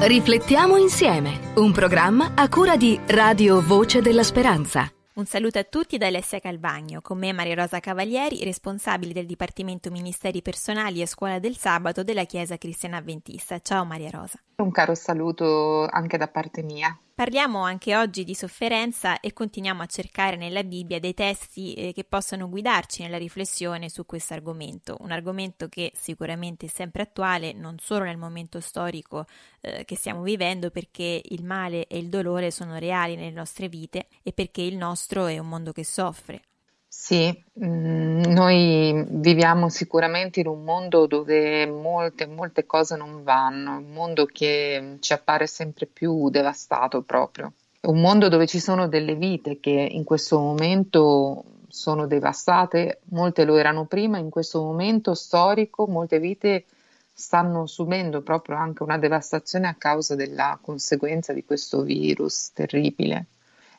Riflettiamo insieme, un programma a cura di Radio Voce della Speranza. Un saluto a tutti da Alessia Calvagno, con me Maria Rosa Cavalieri, responsabile del Dipartimento Ministeri Personali e Scuola del Sabato della Chiesa Cristiana Adventista. Ciao Maria Rosa. Un caro saluto anche da parte mia. Parliamo anche oggi di sofferenza e continuiamo a cercare nella Bibbia dei testi eh, che possano guidarci nella riflessione su questo argomento, un argomento che sicuramente è sempre attuale, non solo nel momento storico eh, che stiamo vivendo, perché il male e il dolore sono reali nelle nostre vite e perché il nostro è un mondo che soffre. Sì, mm, noi viviamo sicuramente in un mondo dove molte, molte cose non vanno, un mondo che ci appare sempre più devastato proprio. Un mondo dove ci sono delle vite che in questo momento sono devastate, molte lo erano prima, in questo momento storico molte vite stanno subendo proprio anche una devastazione a causa della conseguenza di questo virus terribile.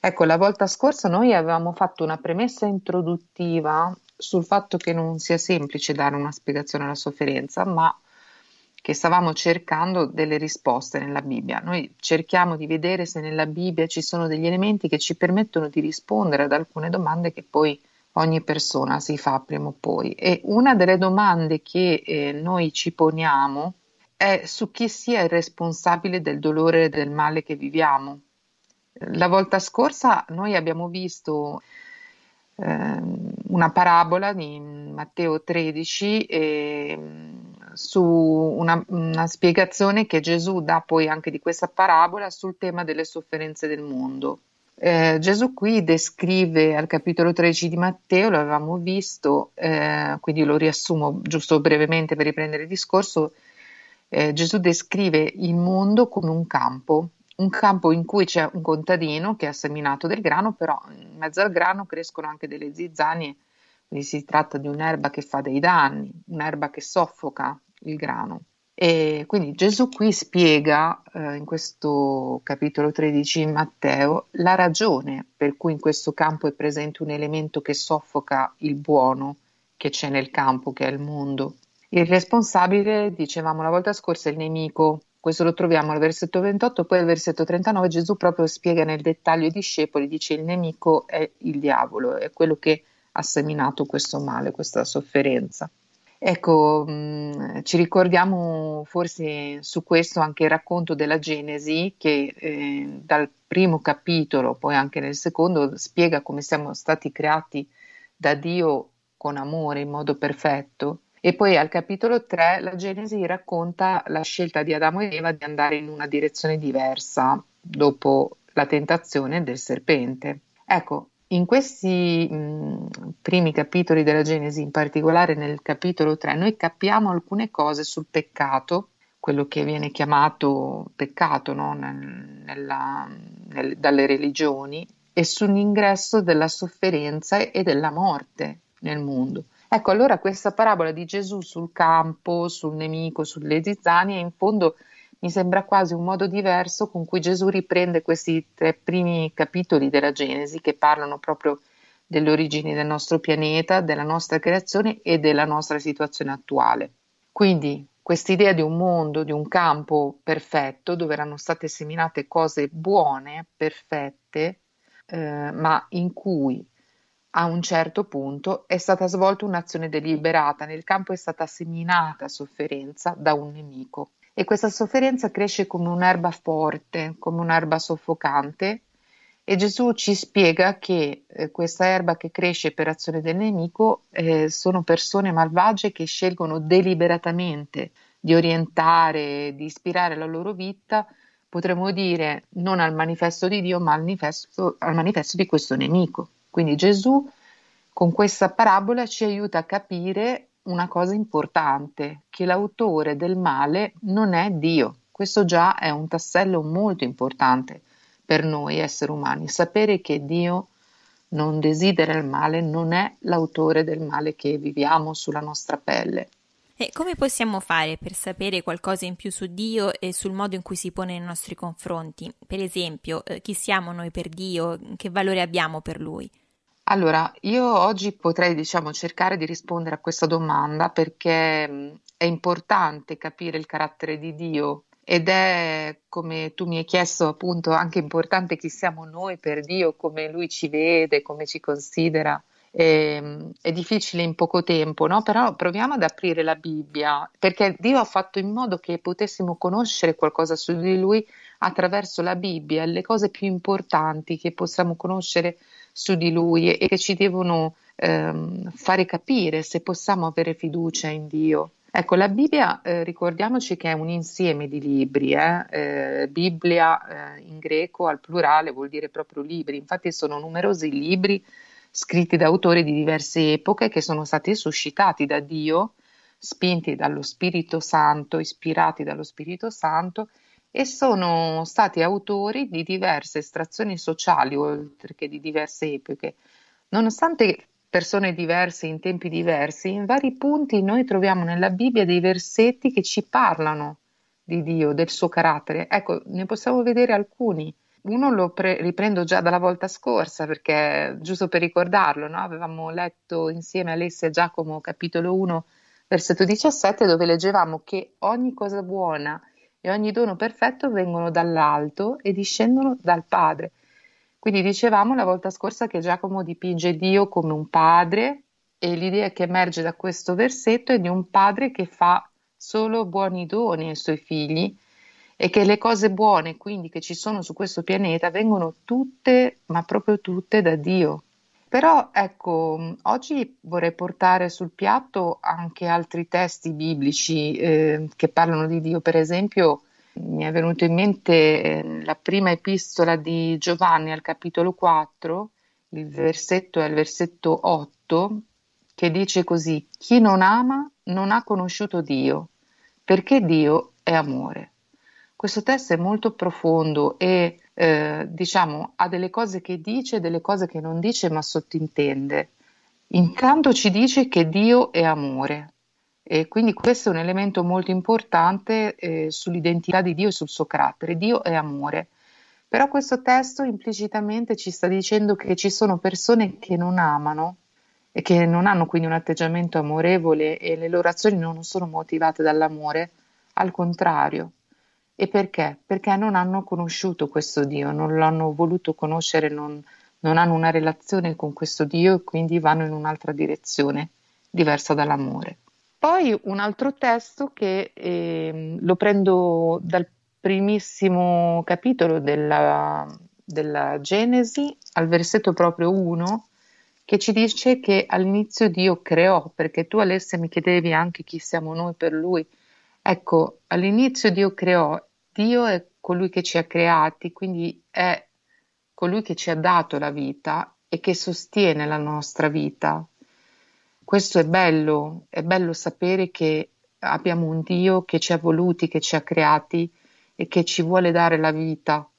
Ecco, la volta scorsa noi avevamo fatto una premessa introduttiva sul fatto che non sia semplice dare una spiegazione alla sofferenza, ma che stavamo cercando delle risposte nella Bibbia. Noi cerchiamo di vedere se nella Bibbia ci sono degli elementi che ci permettono di rispondere ad alcune domande che poi ogni persona si fa prima o poi. E una delle domande che eh, noi ci poniamo è su chi sia il responsabile del dolore e del male che viviamo. La volta scorsa noi abbiamo visto eh, una parabola di Matteo 13 eh, su una, una spiegazione che Gesù dà poi anche di questa parabola sul tema delle sofferenze del mondo. Eh, Gesù qui descrive al capitolo 13 di Matteo, l'avevamo visto, eh, quindi lo riassumo giusto brevemente per riprendere il discorso, eh, Gesù descrive il mondo come un campo un campo in cui c'è un contadino che ha seminato del grano, però in mezzo al grano crescono anche delle zizzanie, quindi si tratta di un'erba che fa dei danni, un'erba che soffoca il grano. E quindi Gesù qui spiega eh, in questo capitolo 13 in Matteo la ragione per cui in questo campo è presente un elemento che soffoca il buono che c'è nel campo, che è il mondo. Il responsabile, dicevamo la volta scorsa, è il nemico, questo lo troviamo al versetto 28, poi al versetto 39 Gesù proprio spiega nel dettaglio ai discepoli, dice il nemico è il diavolo, è quello che ha seminato questo male, questa sofferenza. Ecco, mh, mm, ci ricordiamo forse su questo anche il racconto della Genesi che eh, dal primo capitolo, poi anche nel secondo, spiega come siamo stati creati da Dio con amore in modo perfetto e poi al capitolo 3 la Genesi racconta la scelta di Adamo e Eva di andare in una direzione diversa dopo la tentazione del serpente. Ecco, in questi mh, primi capitoli della Genesi, in particolare nel capitolo 3, noi capiamo alcune cose sul peccato, quello che viene chiamato peccato no? Nella, nel, dalle religioni, e sull'ingresso della sofferenza e della morte nel mondo. Ecco, allora questa parabola di Gesù sul campo, sul nemico, sulle zizzanie, in fondo mi sembra quasi un modo diverso con cui Gesù riprende questi tre primi capitoli della Genesi che parlano proprio delle origini del nostro pianeta, della nostra creazione e della nostra situazione attuale. Quindi quest'idea di un mondo, di un campo perfetto, dove erano state seminate cose buone, perfette, eh, ma in cui a un certo punto è stata svolta un'azione deliberata, nel campo è stata seminata sofferenza da un nemico e questa sofferenza cresce come un'erba forte, come un'erba soffocante e Gesù ci spiega che eh, questa erba che cresce per azione del nemico eh, sono persone malvagie che scelgono deliberatamente di orientare, di ispirare la loro vita, potremmo dire non al manifesto di Dio, ma al manifesto, al manifesto di questo nemico. Quindi Gesù con questa parabola ci aiuta a capire una cosa importante, che l'autore del male non è Dio. Questo già è un tassello molto importante per noi esseri umani, sapere che Dio non desidera il male, non è l'autore del male che viviamo sulla nostra pelle. E come possiamo fare per sapere qualcosa in più su Dio e sul modo in cui si pone nei nostri confronti? Per esempio, eh, chi siamo noi per Dio? Che valore abbiamo per Lui? Allora, io oggi potrei, diciamo, cercare di rispondere a questa domanda perché mm, è importante capire il carattere di Dio ed è, come tu mi hai chiesto, appunto, anche importante chi siamo noi per Dio, come Lui ci vede, come ci considera eh, è difficile in poco tempo, no? però proviamo ad aprire la Bibbia, perché Dio ha fatto in modo che potessimo conoscere qualcosa su di Lui attraverso la Bibbia, le cose più importanti che possiamo conoscere su di Lui e che ci devono ehm, fare capire se possiamo avere fiducia in Dio. Ecco, la Bibbia eh, ricordiamoci che è un insieme di libri, eh? Eh, Bibbia eh, in greco al plurale vuol dire proprio libri, infatti sono numerosi i libri scritti da autori di diverse epoche che sono stati suscitati da Dio, spinti dallo Spirito Santo, ispirati dallo Spirito Santo e sono stati autori di diverse estrazioni sociali, oltre che di diverse epoche. Nonostante persone diverse in tempi diversi, in vari punti noi troviamo nella Bibbia dei versetti che ci parlano di Dio, del suo carattere. Ecco, ne possiamo vedere alcuni uno lo pre- riprendo già dalla volta scorsa perché giusto per ricordarlo, no? avevamo letto insieme a Alessia e Giacomo capitolo 1 versetto 17 dove leggevamo che ogni cosa buona e ogni dono perfetto vengono dall'alto e discendono dal Padre. Quindi dicevamo la volta scorsa che Giacomo dipinge Dio come un padre e l'idea che emerge da questo versetto è di un padre che fa solo buoni doni ai suoi figli e che le cose buone, quindi che ci sono su questo pianeta, vengono tutte, ma proprio tutte da Dio. Però ecco, oggi vorrei portare sul piatto anche altri testi biblici eh, che parlano di Dio, per esempio mi è venuto in mente ehm, la prima epistola di Giovanni al capitolo 4, il versetto è il versetto 8, che dice così, chi non ama non ha conosciuto Dio, perché Dio è amore questo testo è molto profondo e eh, diciamo ha delle cose che dice e delle cose che non dice ma sottintende. Intanto ci dice che Dio è amore e quindi questo è un elemento molto importante eh, sull'identità di Dio e sul suo carattere. Dio è amore. Però questo testo implicitamente ci sta dicendo che ci sono persone che non amano e che non hanno quindi un atteggiamento amorevole e le loro azioni non sono motivate dall'amore, al contrario, e perché? Perché non hanno conosciuto questo Dio, non l'hanno voluto conoscere, non, non hanno una relazione con questo Dio e quindi vanno in un'altra direzione, diversa dall'amore. Poi un altro testo che eh, lo prendo dal primissimo capitolo della, della Genesi, al versetto proprio 1, che ci dice che all'inizio Dio creò, perché tu Alessia mi chiedevi anche chi siamo noi per lui. Ecco, all'inizio Dio creò Dio è colui che ci ha creati, quindi è colui che ci ha dato la vita e che sostiene la nostra vita. Questo è bello, è bello sapere che abbiamo un Dio che ci ha voluti, che ci ha creati e che ci vuole dare la vita.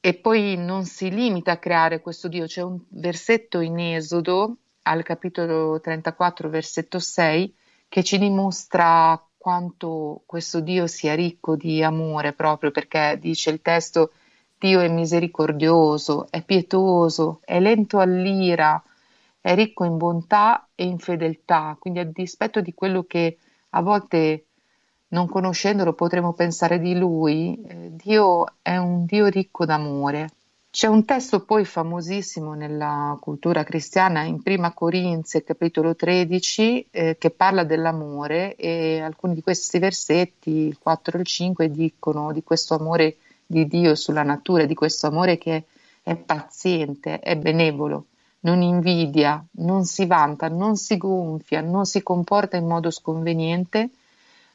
E poi non si limita a creare questo Dio, c'è un versetto in Esodo al capitolo 34, versetto 6, che ci dimostra quanto questo Dio sia ricco di amore, proprio perché dice il testo Dio è misericordioso, è pietoso, è lento all'ira, è ricco in bontà e in fedeltà, quindi a dispetto di quello che a volte non conoscendolo potremmo pensare di lui, eh, Dio è un Dio ricco d'amore. C'è un testo poi famosissimo nella cultura cristiana in Prima Corinze, capitolo 13, eh, che parla dell'amore e alcuni di questi versetti, il 4 e il 5, dicono di questo amore di Dio sulla natura, di questo amore che è paziente, è benevolo, non invidia, non si vanta, non si gonfia, non si comporta in modo sconveniente.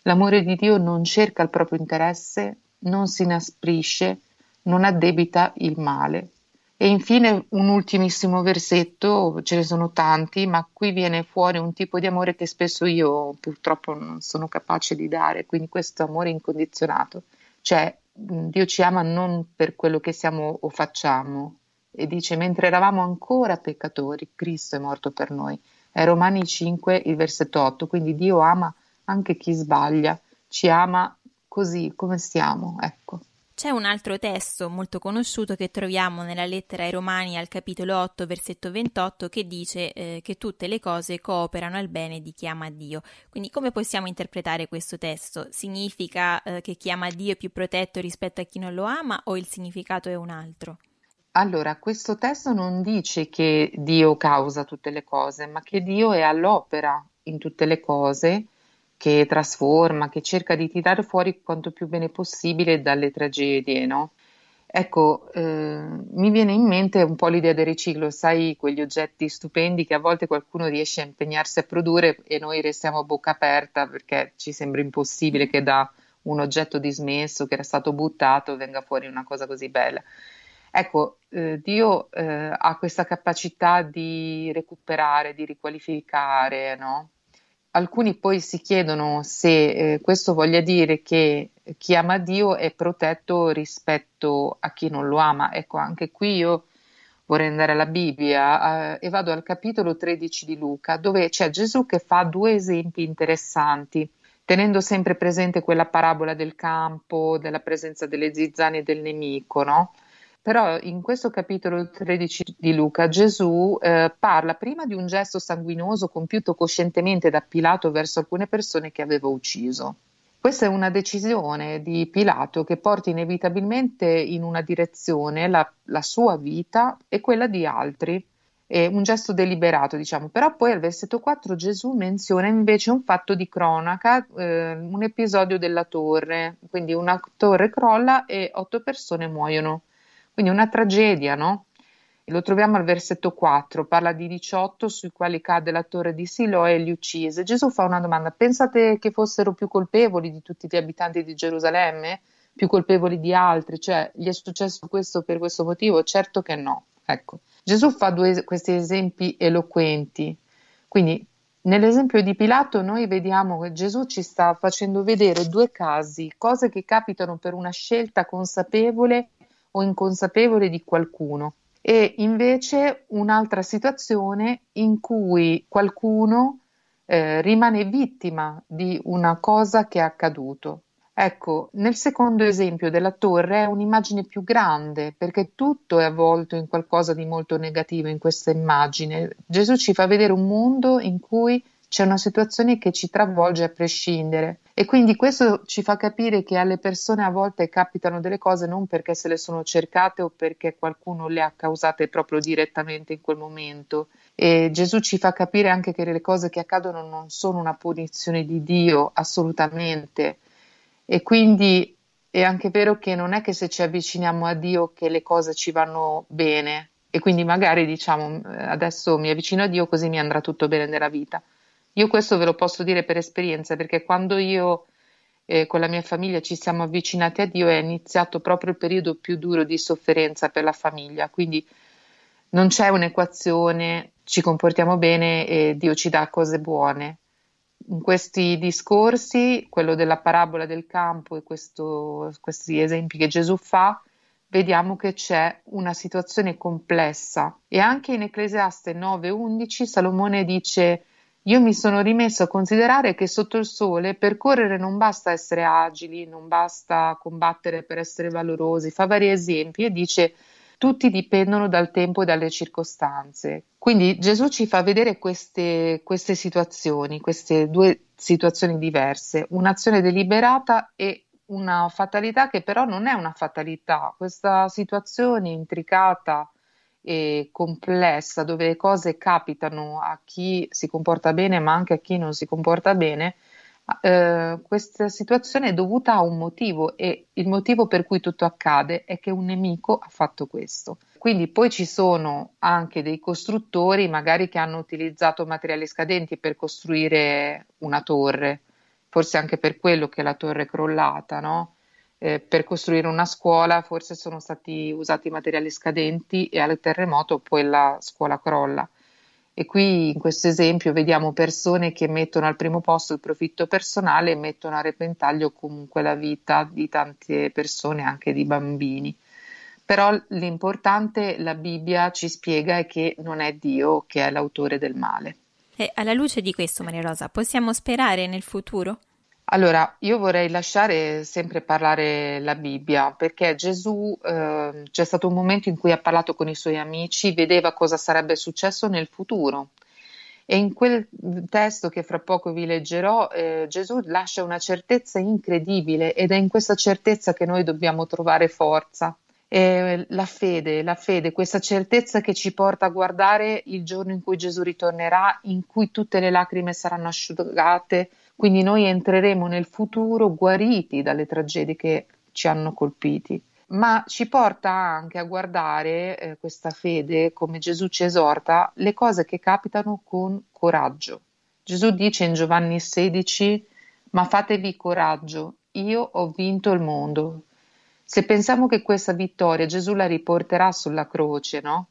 L'amore di Dio non cerca il proprio interesse, non si inasprisce, non addebita il male. E infine un ultimissimo versetto, ce ne sono tanti, ma qui viene fuori un tipo di amore che spesso io purtroppo non sono capace di dare, quindi questo amore incondizionato, cioè Dio ci ama non per quello che siamo o facciamo, e dice mentre eravamo ancora peccatori, Cristo è morto per noi. È Romani 5, il versetto 8, quindi Dio ama anche chi sbaglia, ci ama così come siamo, ecco. C'è un altro testo molto conosciuto che troviamo nella lettera ai Romani al capitolo 8, versetto 28, che dice eh, che tutte le cose cooperano al bene di chi ama Dio. Quindi come possiamo interpretare questo testo? Significa eh, che chi ama Dio è più protetto rispetto a chi non lo ama o il significato è un altro? Allora, questo testo non dice che Dio causa tutte le cose, ma che Dio è all'opera in tutte le cose che trasforma, che cerca di tirare fuori quanto più bene possibile dalle tragedie, no? Ecco, eh, mi viene in mente un po' l'idea del riciclo, sai, quegli oggetti stupendi che a volte qualcuno riesce a impegnarsi a produrre e noi restiamo a bocca aperta perché ci sembra impossibile che da un oggetto dismesso che era stato buttato venga fuori una cosa così bella. Ecco, eh, Dio eh, ha questa capacità di recuperare, di riqualificare, no? Alcuni poi si chiedono se eh, questo voglia dire che chi ama Dio è protetto rispetto a chi non lo ama. Ecco, anche qui io vorrei andare alla Bibbia eh, e vado al capitolo 13 di Luca, dove c'è Gesù che fa due esempi interessanti, tenendo sempre presente quella parabola del campo, della presenza delle zizzane e del nemico, no? Però in questo capitolo 13 di Luca Gesù eh, parla prima di un gesto sanguinoso compiuto coscientemente da Pilato verso alcune persone che aveva ucciso. Questa è una decisione di Pilato che porta inevitabilmente in una direzione la, la sua vita e quella di altri. È un gesto deliberato, diciamo. Però poi al versetto 4 Gesù menziona invece un fatto di cronaca, eh, un episodio della torre, quindi una torre crolla e otto persone muoiono. Quindi una tragedia, no? Lo troviamo al versetto 4, parla di 18 sui quali cade la torre di Silo e li uccise. Gesù fa una domanda, pensate che fossero più colpevoli di tutti gli abitanti di Gerusalemme? Più colpevoli di altri? Cioè, gli è successo questo per questo motivo? Certo che no. Ecco, Gesù fa due, questi esempi eloquenti. Quindi, Nell'esempio di Pilato noi vediamo che Gesù ci sta facendo vedere due casi, cose che capitano per una scelta consapevole o inconsapevole di qualcuno e invece un'altra situazione in cui qualcuno eh, rimane vittima di una cosa che è accaduto. Ecco, nel secondo esempio della torre è un'immagine più grande perché tutto è avvolto in qualcosa di molto negativo in questa immagine. Gesù ci fa vedere un mondo in cui c'è una situazione che ci travolge a prescindere. E quindi questo ci fa capire che alle persone a volte capitano delle cose non perché se le sono cercate o perché qualcuno le ha causate proprio direttamente in quel momento. E Gesù ci fa capire anche che le cose che accadono non sono una punizione di Dio, assolutamente. E quindi è anche vero che non è che se ci avviciniamo a Dio che le cose ci vanno bene e quindi magari diciamo adesso mi avvicino a Dio così mi andrà tutto bene nella vita. Io questo ve lo posso dire per esperienza, perché quando io eh, con la mia famiglia ci siamo avvicinati a Dio è iniziato proprio il periodo più duro di sofferenza per la famiglia, quindi non c'è un'equazione, ci comportiamo bene e Dio ci dà cose buone. In questi discorsi, quello della parabola del campo e questo, questi esempi che Gesù fa, vediamo che c'è una situazione complessa. E anche in Ecclesiaste 9:11 Salomone dice io mi sono rimesso a considerare che sotto il sole per correre non basta essere agili, non basta combattere per essere valorosi, fa vari esempi e dice tutti dipendono dal tempo e dalle circostanze. Quindi Gesù ci fa vedere queste, queste situazioni, queste due situazioni diverse, un'azione deliberata e una fatalità che però non è una fatalità, questa situazione intricata, e complessa dove le cose capitano a chi si comporta bene ma anche a chi non si comporta bene, eh, questa situazione è dovuta a un motivo e il motivo per cui tutto accade è che un nemico ha fatto questo. Quindi poi ci sono anche dei costruttori magari che hanno utilizzato materiali scadenti per costruire una torre, forse anche per quello che la torre è crollata, no? eh, per costruire una scuola forse sono stati usati materiali scadenti e al terremoto poi la scuola crolla. E qui in questo esempio vediamo persone che mettono al primo posto il profitto personale e mettono a repentaglio comunque la vita di tante persone, anche di bambini. Però l'importante, la Bibbia ci spiega, è che non è Dio che è l'autore del male. E alla luce di questo, Maria Rosa, possiamo sperare nel futuro? Allora, io vorrei lasciare sempre parlare la Bibbia, perché Gesù eh, c'è stato un momento in cui ha parlato con i suoi amici, vedeva cosa sarebbe successo nel futuro. E in quel testo che fra poco vi leggerò, eh, Gesù lascia una certezza incredibile ed è in questa certezza che noi dobbiamo trovare forza. Eh, la fede, la fede, questa certezza che ci porta a guardare il giorno in cui Gesù ritornerà, in cui tutte le lacrime saranno asciugate, quindi noi entreremo nel futuro guariti dalle tragedie che ci hanno colpiti ma ci porta anche a guardare eh, questa fede come Gesù ci esorta le cose che capitano con coraggio. Gesù dice in Giovanni 16, ma fatevi coraggio, io ho vinto il mondo. Se pensiamo che questa vittoria Gesù la riporterà sulla croce, no?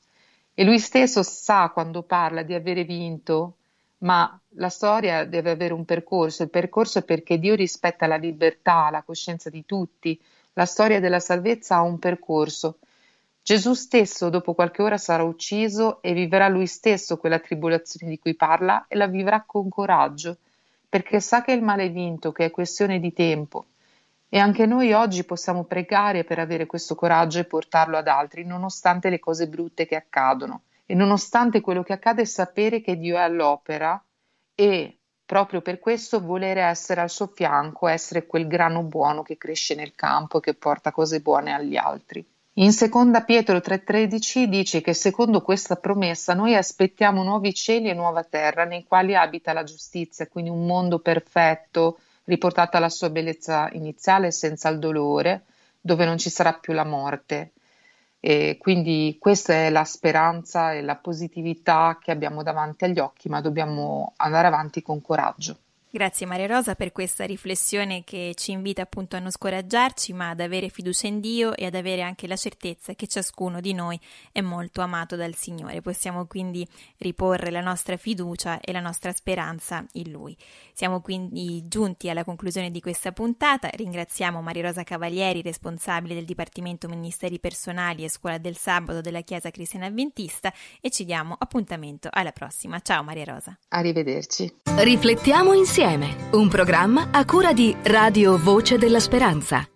E lui stesso sa quando parla di avere vinto, ma la storia deve avere un percorso, il percorso è perché Dio rispetta la libertà, la coscienza di tutti, la storia della salvezza ha un percorso. Gesù stesso dopo qualche ora sarà ucciso e vivrà lui stesso quella tribolazione di cui parla e la vivrà con coraggio, perché sa che il male è vinto, che è questione di tempo. E anche noi oggi possiamo pregare per avere questo coraggio e portarlo ad altri, nonostante le cose brutte che accadono. E nonostante quello che accade, sapere che Dio è all'opera e proprio per questo volere essere al suo fianco, essere quel grano buono che cresce nel campo e che porta cose buone agli altri. In seconda Pietro 3:13 dice che secondo questa promessa noi aspettiamo nuovi cieli e nuova terra nei quali abita la giustizia, quindi un mondo perfetto, riportato alla sua bellezza iniziale senza il dolore, dove non ci sarà più la morte. E quindi questa è la speranza e la positività che abbiamo davanti agli occhi, ma dobbiamo andare avanti con coraggio. Grazie Maria Rosa per questa riflessione che ci invita appunto a non scoraggiarci, ma ad avere fiducia in Dio e ad avere anche la certezza che ciascuno di noi è molto amato dal Signore. Possiamo quindi riporre la nostra fiducia e la nostra speranza in Lui. Siamo quindi giunti alla conclusione di questa puntata. Ringraziamo Maria Rosa Cavalieri, responsabile del Dipartimento Ministeri Personali e Scuola del Sabato della Chiesa Cristiana Adventista e ci diamo appuntamento alla prossima. Ciao Maria Rosa. Arrivederci. Riflettiamo insieme insieme, un programma a cura di Radio Voce della Speranza.